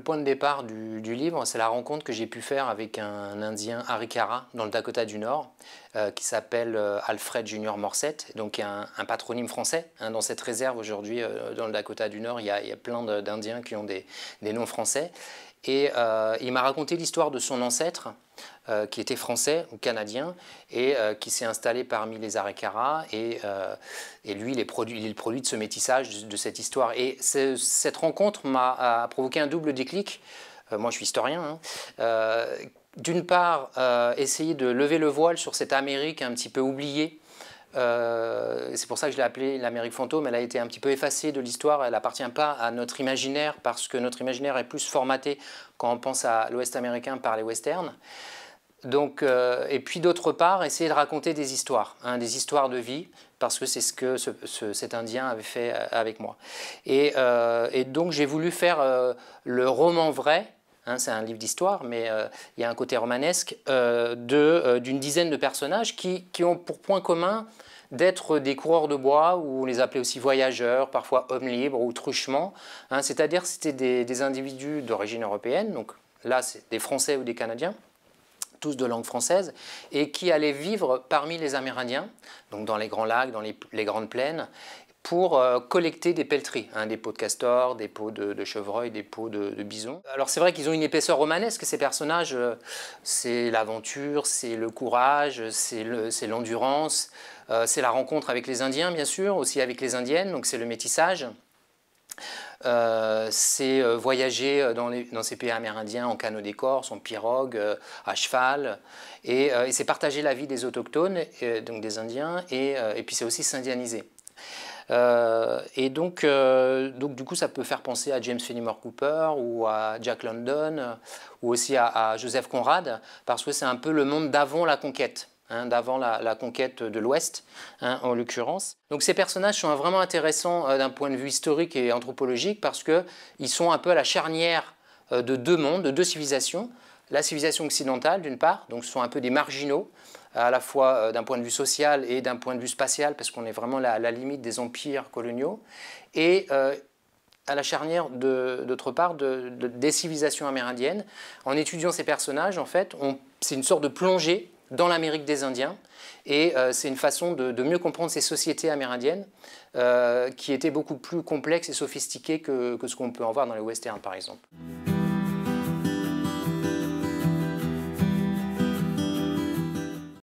le point de départ du, livre, c'est la rencontre que j'ai pu faire avec un Indien Arikara, dans le Dakota du Nord, euh, qui s'appelle euh, Alfred Junior Morset, donc un, un patronyme français. Hein, dans cette réserve aujourd'hui, euh, dans le Dakota du Nord, il y a, plein d'Indiens qui ont des, des noms français. Et il m'a raconté l'histoire de son ancêtre, euh, qui était français ou canadien et euh, qui s'est installé parmi les Arekara. Et, euh, et lui, il est, le produit de ce métissage, de, cette histoire. Et cette rencontre m'a provoqué un double déclic. moi, je suis historien. Hein. D'une part, essayer de lever le voile sur cette Amérique un petit peu oubliée. c'est pour ça que je l'ai appelée l'Amérique fantôme. Elle a été un petit peu effacée de l'histoire. Elle n'appartient pas à notre imaginaire parce que notre imaginaire est plus formaté quand on pense à l'Ouest américain par les westerns. Donc, euh, et puis d'autre part, essayer de raconter des histoires, hein, des histoires de vie, parce que c'est ce que cet Indien avait fait euh, avec moi. Euh, et, donc j'ai voulu faire le roman vrai, hein, c'est un livre d'histoire, mais il y a un côté romanesque, d'une dizaine de personnages qui, ont pour point commun d'être des coureurs de bois, ou on les appelait aussi voyageurs, parfois hommes libres ou truchements. Hein, c'est-à-dire c'était des individus d'origine européenne, donc là c'est des Français ou des Canadiens tous de langue française, et qui allaient vivre parmi les Amérindiens, donc dans les grands lacs, dans les, grandes plaines, pour euh, collecter des pelleteries, hein, des pots de castor, des pots de, chevreuil, des pots de, bison. Alors c'est vrai qu'ils ont une épaisseur romanesque, ces personnages, euh, c'est l'aventure, c'est le courage, c'est l'endurance, euh, c'est la rencontre avec les Indiens bien sûr, aussi avec les Indiennes, donc c'est le métissage. Euh, c'est euh, voyager euh, dans, dans, ces pays amérindiens en canot d'écorce, en pirogue, à cheval. Et, c'est partager la vie des autochtones, donc des Indiens, et, puis c'est aussi s'indianiser. et donc, donc, du coup, ça peut faire penser à James Fenimore Cooper ou à Jack London ou aussi à Joseph Conrad, parce que c'est un peu le monde d'avant la conquête. Hein, d'avant la, conquête de l'Ouest, hein, en l'occurrence. Donc ces personnages sont vraiment intéressants euh, d'un point de vue historique et anthropologique parce qu'ils sont un peu à la charnière euh, de deux mondes, de deux civilisations. La civilisation occidentale, d'une part, donc ce sont un peu des marginaux, à la fois euh, d'un point de vue social et d'un point de vue spatial, parce qu'on est vraiment à la limite des empires coloniaux, et à la charnière, d'autre part, des civilisations amérindiennes. En étudiant ces personnages, en fait, c'est une sorte de plongée dans l'Amérique des Indiens. Et euh, c'est une façon de, mieux comprendre ces sociétés amérindiennes euh, qui étaient beaucoup plus complexes et sophistiquées que, que ce qu'on peut en voir dans les westerns, par exemple.